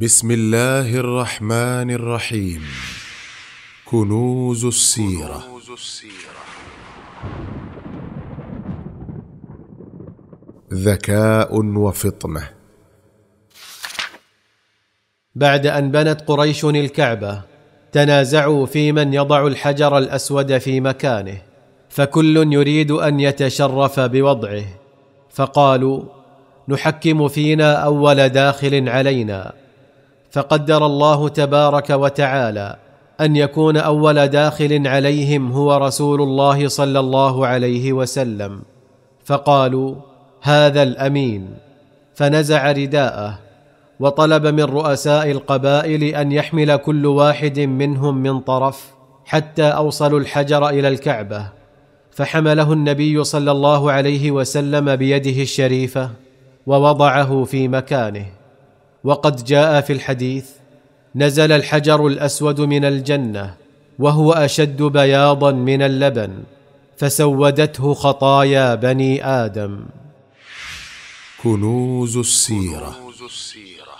بسم الله الرحمن الرحيم كنوز السيرة كنوز السيرة ذكاء وفطنة بعد أن بنت قريش الكعبة تنازعوا في من يضع الحجر الأسود في مكانه فكل يريد أن يتشرف بوضعه فقالوا نحكم فينا أول داخل علينا فقدر الله تبارك وتعالى ان يكون اول داخل عليهم هو رسول الله صلى الله عليه وسلم فقالوا هذا الامين فنزع رداءه وطلب من رؤساء القبائل ان يحمل كل واحد منهم من طرف حتى اوصلوا الحجر الى الكعبه فحمله النبي صلى الله عليه وسلم بيده الشريفه ووضعه في مكانه وقد جاء في الحديث نزل الحجر الاسود من الجنه وهو اشد بياضا من اللبن فسودته خطايا بني ادم كنوز السيره, كنوز السيرة